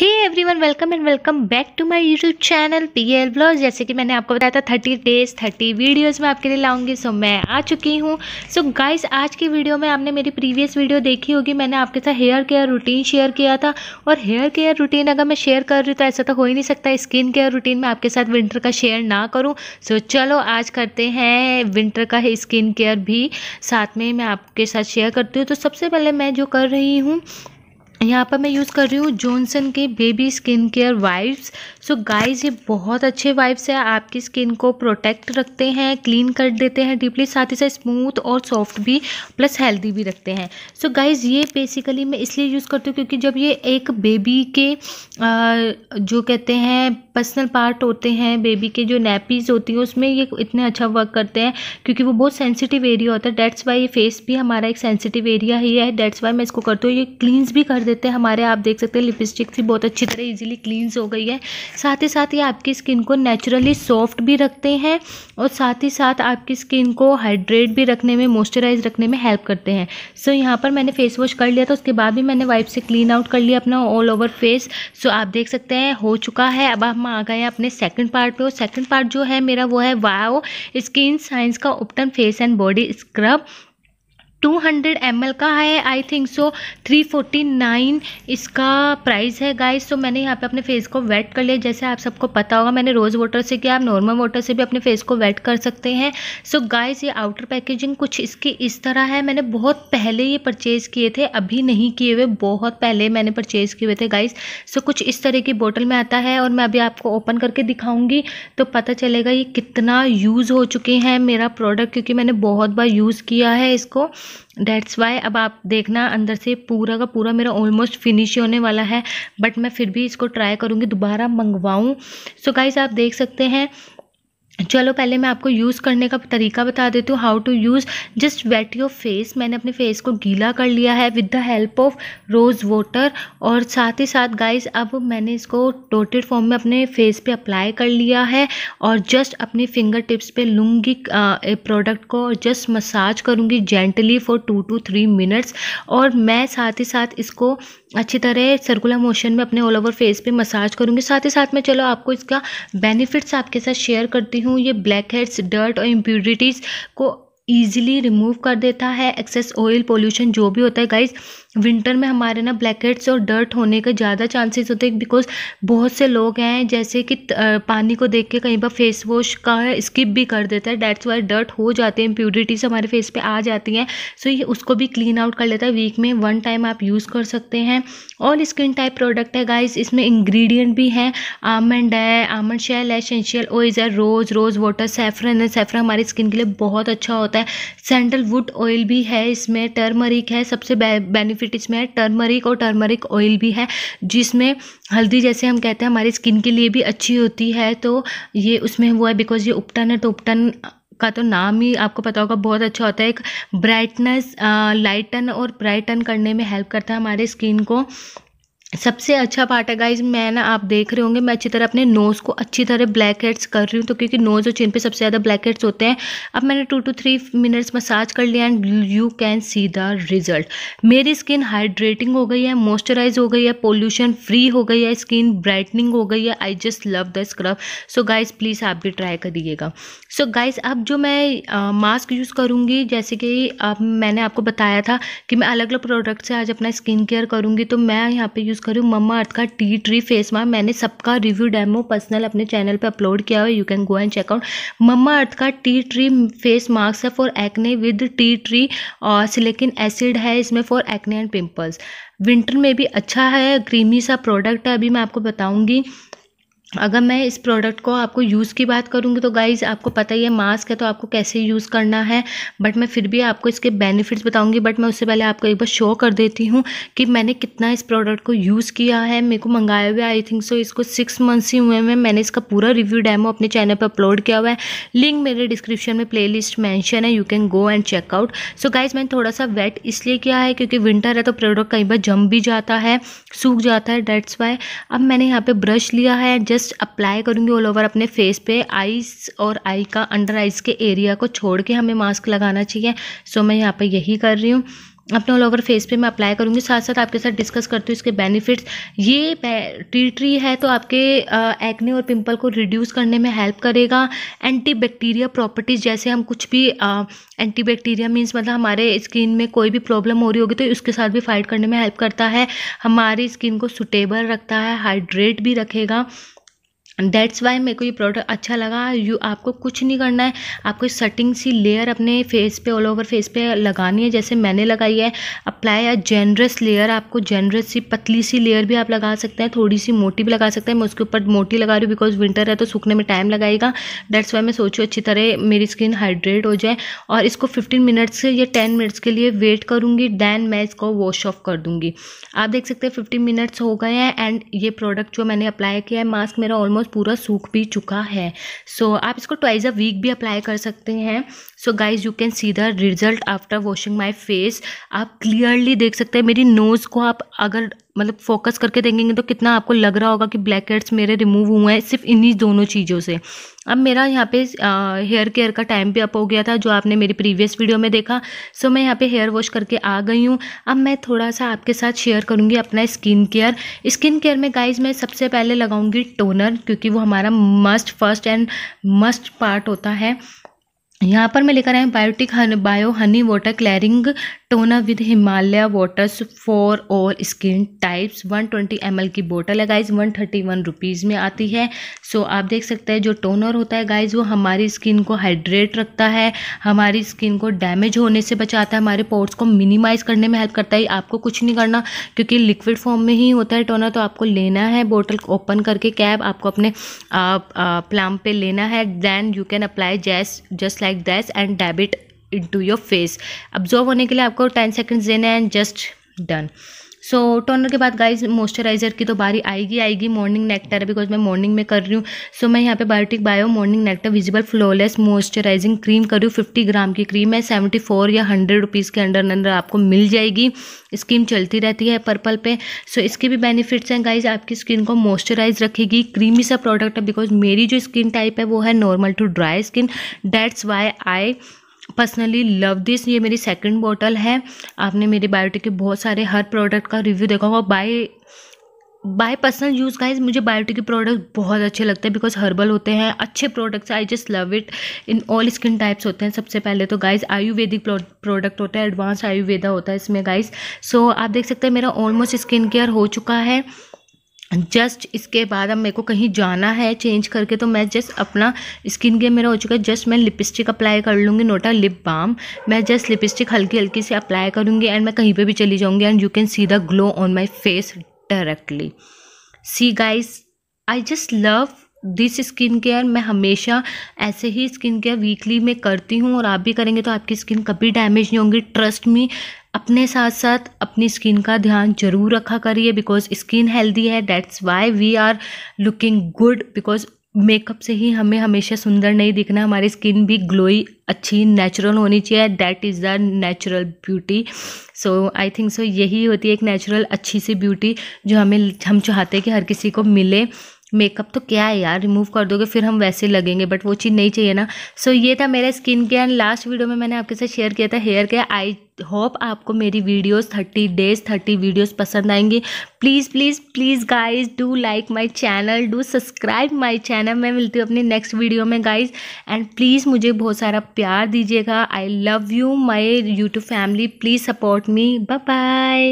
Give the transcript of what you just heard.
hey one welcome and welcome back to my YouTube channel P L blog जैसे कि मैंने आपको बताया था थर्टी डेज थर्टी वीडियोस में आपके लिए लाऊंगी सो मैं आ चुकी हूँ सो गाइज गाइस आज की वीडियो में आपने मेरी प्रीवियस वीडियो देखी होगी मैंने आपके साथ हेयर केयर रूटीन शेयर किया था और हेयर केयर रूटीन अगर मैं शेयर कर रही तो ऐसा तो हो ही नहीं सकता स्किन केयर रूटीन मैं आपके साथ विंटर का शेयर ना करूँ सो so, चलो आज करते हैं विंटर का स्किन केयर भी साथ में मैं आपके साथ शेयर करती हूँ तो सबसे पहले मैं जो कर रही हूँ यहाँ पर मैं यूज़ कर रही हूँ जॉनसन के baby skin care wipes so guys ये बहुत अच्छे वाइप्स हैं आपकी स्किन को प्रोटेक्ट रखते हैं क्लीन कर देते हैं डीपली साथ ही साथ स्मूथ और सॉफ्ट भी प्लस हेल्दी भी रखते हैं सो so गाइस ये बेसिकली मैं इसलिए यूज़ करती हूँ क्योंकि जब ये एक बेबी के आ, जो कहते हैं पर्सनल पार्ट होते हैं बेबी के जो नैपीज होती हैं उसमें ये इतना अच्छा वर्क करते हैं क्योंकि वो बहुत सेंसिटिव एरिया होता है डेट्स वाई ये फेस भी हमारा एक सेंसिटिव एरिया ही है डेट्स वाई मैं इसको करती हूँ ये क्लींस भी कर देते हैं हमारे आप देख सकते हैं लिपस्टिक से बहुत अच्छी तरह इजीली क्लींस हो गई है साथ ही साथ ये आपकी स्किन को नेचुरली सॉफ्ट भी रखते हैं और साथ ही साथ आपकी स्किन को हाइड्रेट भी रखने में मॉइस्चराइज रखने में हेल्प करते हैं सो so, यहाँ पर मैंने फेस वॉश कर लिया था उसके बाद भी मैंने वाइप से क्लीन आउट कर लिया अपना ऑल ओवर फेस सो आप देख सकते हैं हो चुका है अब हम आ गए अपने सेकेंड पार्ट पर और सेकेंड पार्ट जो है मेरा वो है वाओ स्किन साइंस का ओपटन face and body scrub 200 L का है आई थिंक सो 349 इसका प्राइस है गाइस सो so, मैंने यहाँ पे अपने फेस को वेट कर लिया जैसे आप सबको पता होगा मैंने रोज़ वाटर से किया आप नॉर्मल वाटर से भी अपने फेस को वेट कर सकते हैं सो so, गाइस ये आउटर पैकेजिंग कुछ इसकी इस तरह है मैंने बहुत पहले ये परचेज़ किए थे अभी नहीं किए हुए बहुत पहले मैंने परचेज़ किए हुए थे गाइस सो so, कुछ इस तरह की बोटल में आता है और मैं अभी आपको ओपन करके दिखाऊँगी तो पता चलेगा ये कितना यूज़ हो चुके हैं मेरा प्रोडक्ट क्योंकि मैंने बहुत बार यूज़ किया है इसको डेट्स वाई अब आप देखना अंदर से पूरा का पूरा मेरा ऑलमोस्ट फिनिश होने वाला है बट मैं फिर भी इसको ट्राई करूँगी दोबारा मंगवाऊँ सो गाइज आप देख सकते हैं चलो पहले मैं आपको यूज़ करने का तरीका बता देती हूँ how to use just wet your face मैंने अपने फेस को गीला कर लिया है with the help of rose water और साथ ही साथ गाइस अब मैंने इसको टोटेड फॉर्म में अपने फेस पे अप्लाई कर लिया है और जस्ट अपने फिंगर टिप्स पे लूँगी प्रोडक्ट को और जस्ट मसाज करूँगी gently for two two three minutes और मैं साथ ही साथ इसको अच्छी तरह सर्कुलर मोशन में अपने ऑल ओवर फेस पे मसाज करूँगी साथ ही साथ में चलो आपको इसका बेनिफिट्स आपके साथ शेयर करती हूँ ये ब्लैक हेड्स डर्ट और इम्प्यूरिटीज़ को ईजिली रिमूव कर देता है एक्सेस ऑयल पोल्यूशन जो भी होता है गाइज विंटर में हमारे ना ब्लैकेट्स और डर्ट होने के ज़्यादा चांसेस होते हैं बिकॉज बहुत से लोग हैं जैसे कि पानी को देख के कहीं बार फेस वॉश का स्किप भी कर देता है डैट्स वाई डर्ट हो जाते हैं इम्प्यूरिटीज़ हमारे फेस पे आ जाती हैं सो ये उसको भी क्लीन आउट कर लेता है वीक में वन टाइम आप यूज़ कर सकते हैं और स्किन टाइप प्रोडक्ट है गाइस इसमें इंग्रीडियंट भी हैं आमंड है आमंड शेल है एसेंशियल ऑयल्स है रोज़ रोज़ वाटर सेफ्रन है सेफरन हमारी स्किन के लिए बहुत अच्छा होता है सेंडलवुड ऑयल भी है इसमें टर्मरिक है सबसे बेनिफिट बेनिफिट इसमें है टर्मरिक और टर्मरिक ऑयल भी है जिसमें हल्दी जैसे हम कहते हैं हमारी स्किन के लिए भी अच्छी होती है तो ये उसमें हुआ है बिकॉज ये उपटन है तो उपटन का तो नाम ही आपको पता होगा बहुत अच्छा होता है एक ब्राइटनेस लाइटन और ब्राइटन करने में हेल्प करता है हमारे स्किन को सबसे अच्छा पार्ट है गाइज मैं ना आप देख रहे होंगे मैं अच्छी तरह अपने नोज़ को अच्छी तरह ब्लैक हेड्स कर रही हूँ तो क्योंकि नोज़ और चिन पे सबसे ज़्यादा ब्लैक हेड्स होते हैं अब मैंने two two three minutes massage कर लिया and you can see the result मेरी स्किन हाइड्रेटिंग हो गई है मॉइस्चराइज हो गई है पोल्यूशन फ्री हो गई है स्किन ब्राइटनिंग हो गई है I just love the scrub so guys please आप भी ट्राई करिएगा सो so गाइज अब जो मैं आ, मास्क यूज़ करूँगी जैसे कि अब मैंने आपको बताया था कि मैं अलग अलग प्रोडक्ट से आज अपना स्किन केयर करूँगी तो मैं यहाँ पे यूज़ करूँ मम्मा अर्थ का टी ट्री फेस मास्क मैंने सबका रिव्यू डेमो पर्सनल अपने चैनल पे अपलोड किया हुआ you can go and check out Mamaearth का टी ट्री फेस मास्क है for acne with tea tree और सिलेकिन एसिड है इसमें for acne and pimples winter में भी अच्छा है क्रीमी सा प्रोडक्ट है अभी मैं आपको बताऊँगी अगर मैं इस प्रोडक्ट को आपको यूज़ की बात करूँगी तो गाइज़ आपको पता ही है मास्क है तो आपको कैसे यूज़ करना है बट मैं फिर भी आपको इसके बेनिफिट्स बताऊँगी बट मैं उससे पहले आपको एक बार शो कर देती हूँ कि मैंने कितना इस प्रोडक्ट को यूज़ किया है मेरे को मंगाया हुआ आई थिंक सो इसको सिक्स मंथ्स ही हुए हैं मैंने इसका पूरा रिव्यू डेमो अपने चैनल पर अपलोड किया हुआ है लिंक मेरे डिस्क्रिप्शन में प्ले लिस्ट मैंशन है you can go and check out so guys मैंने थोड़ा सा वेट इसलिए किया है क्योंकि विंटर है तो प्रोडक्ट कई बार जम भी जाता है सूख जाता है डेट्स वाई अब मैंने यहाँ पर ब्रश लिया है जस्ट जस्ट अप्लाई करूँगी ऑल ओवर अपने फेस पे आईज और आई का अंडर आइज़ के एरिया को छोड़ के हमें मास्क लगाना चाहिए सो मैं यहाँ पर यही कर रही हूँ अपने ऑल ओवर फेस पे मैं अप्लाई करूँगी साथ साथ आपके साथ डिस्कस करती हूँ इसके बेनिफिट्स ये टी ट्री है तो आपके एक्ने और पिंपल को रिड्यूस करने में हेल्प करेगा एंटी बैक्टीरिया प्रॉपर्टीज़ जैसे हम कुछ भी एंटीबैक्टीरिया मींस मीन्स मतलब हमारे स्किन में कोई भी प्रॉब्लम हो रही होगी तो उसके साथ भी फाइट करने में हेल्प करता है हमारी स्किन को सुटेबल रखता है हाइड्रेट भी रखेगा दैट्स वाई मेरे को ये प्रोडक्ट अच्छा लगा यू आपको कुछ नहीं करना है आपको सटिंग सी लेयर अपने फेस पे ऑल ओवर फेस पे लगानी है जैसे मैंने लगाई है अप्लाई या जेनरस लेयर आपको जेनरस सी पतली सी लेयर भी आप लगा सकते हैं थोड़ी सी मोटी भी लगा सकते हैं मैं उसके ऊपर मोटी लगा रही हूँ बिकॉज विंटर है तो सूखने में टाइम लगाएगा डेट्स वाई मैं सोचूँ अच्छी तरह मेरी स्किन हाइड्रेट हो जाए और इसको फिफ्टीन मिनट्स या टेन मिनट्स के लिए वेट करूँगी दैन मैं इसको वॉश ऑफ कर दूँगी आप देख सकते हैं फिफ्टीन मिनट्स हो गए हैं एंड ये प्रोडक्ट जो मैंने अप्लाई किया है मास्क मेरा ऑलमोस्ट पूरा सूख भी चुका है सो so, आप इसको ट्वाइस अ वीक भी अप्लाई कर सकते हैं so guys you can see the result after washing my face आप क्लियरली देख सकते हैं मेरी नोज़ को आप अगर मतलब फोकस करके देखेंगे तो कितना आपको लग रहा होगा कि ब्लैक हेड्स मेरे रिमूव हुए हैं सिर्फ इन्हीं दोनों चीज़ों से अब मेरा यहाँ पे हेयर केयर का टाइम भी अप हो गया था जो आपने मेरी प्रीवियस वीडियो में देखा सो मैं यहाँ पे हेयर वॉश करके आ गई हूँ अब मैं थोड़ा सा आपके साथ शेयर करूँगी अपना स्किन केयर स्किन केयर में गाइज मैं सबसे पहले लगाऊँगी टोनर क्योंकि वो हमारा must first and must part होता है यहाँ पर मैं लेकर आया हूँ बायोटिक हन bio Honey water clearing toner with Himalaya waters for all skin types 120 L की बोटल है गाइज 131 थर्टी रुपीज़ में आती है सो so, आप देख सकते हैं जो टोनर होता है गाइज वो हमारी स्किन को हाइड्रेट रखता है हमारी स्किन को डैमेज होने से बचाता है हमारे पोर्ट्स को मिनिमाइज करने में हेल्प करता है आपको कुछ नहीं करना क्योंकि लिक्विड फॉर्म में ही होता है टोनर तो आपको लेना है बोटल ओपन करके कैब आपको अपने प्लाम पे लेना है then you can apply just just like this and dab it to your face absorb होने के लिए आपको टेन सेकेंड्स देने and just done so so, toner के बाद गाइज मॉइस्चराइजर की तो बारी आएगी आएगी मॉर्निंग नेक्टर बिकॉज मैं मॉर्निंग में कर रही हूँ सो so, मैं यहाँ पे Biotique bio morning nectar visible flawless moisturizing cream कर रही हूँ फिफ्टी ग्राम की क्रीम है सेवेंटी फोर या हंड्रेड रुपीज़ के अंडर अंदर आपको मिल जाएगी स्कीम चलती रहती है पर्पल पे सो so, इसके भी बेनिफिट्स हैं गाइज आपकी स्किन को मॉइस्चराइज रखेगी क्रीमी सा प्रोडक्ट है बिकॉज मेरी जो स्किन टाइप है वो है normal to dry skin that's why I personally love this ये मेरी सेकंड बॉटल है आपने मेरे बायोटिक के बहुत सारे हर प्रोडक्ट का रिव्यू देखा होगा by by personal use guys मुझे बायोटिक के प्रोडक्ट बहुत अच्छे लगते हैं बिकॉज हर्बल होते हैं अच्छे products I just love it in all skin types होते हैं सबसे पहले तो गाइज आयुर्वेदिक प्रोडक्ट होता है एडवांस आयुर्वेदा होता है इसमें गाइज सो so, आप देख सकते हैं मेरा ऑलमोस्ट स्किन केयर हो चुका है जस्ट इसके बाद अब मेरे को कहीं जाना है चेंज करके तो मैं जस्ट अपना स्किन केयर मेरा हो चुका है जस्ट मैं लिपस्टिक अप्लाई कर लूँगी नोटा लिप बाम मैं जस्ट लिपस्टिक हल्की हल्की से अप्लाई करूँगी एंड मैं कहीं पे भी चली जाऊँगी and you can see the glow on my face directly see guys I just love this skin care मैं हमेशा ऐसे ही स्किन केयर वीकली में करती हूँ और आप भी करेंगे तो आपकी स्किन कभी डैमेज नहीं होंगी ट्रस्ट मी अपने साथ साथ अपनी स्किन का ध्यान जरूर रखा करिए बिकॉज स्किन हेल्दी है that's why we are looking good because makeup से ही हमें हमेशा सुंदर नहीं दिखना हमारी स्किन भी ग्लोई अच्छी नेचुरल होनी चाहिए that is the natural beauty so I think so यही होती है एक नेचुरल अच्छी सी ब्यूटी जो हमें हम चाहते हैं कि हर किसी को मिले मेकअप तो क्या है यार रिमूव कर दोगे फिर हम वैसे लगेंगे बट वो चीज़ नहीं चाहिए ना सो so, ये था मेरा skin care and last video में मैंने आपके साथ शेयर किया था हेयर केयर आई होप आपको मेरी वीडियोस 30 डेज 30 वीडियोस पसंद आएंगी please please please guys do like my channel do subscribe my channel मैं मिलती हूँ अपनी नेक्स्ट वीडियो में गाइज़ एंड प्लीज़ मुझे बहुत सारा प्यार दीजिएगा I love you my YouTube family please support me bye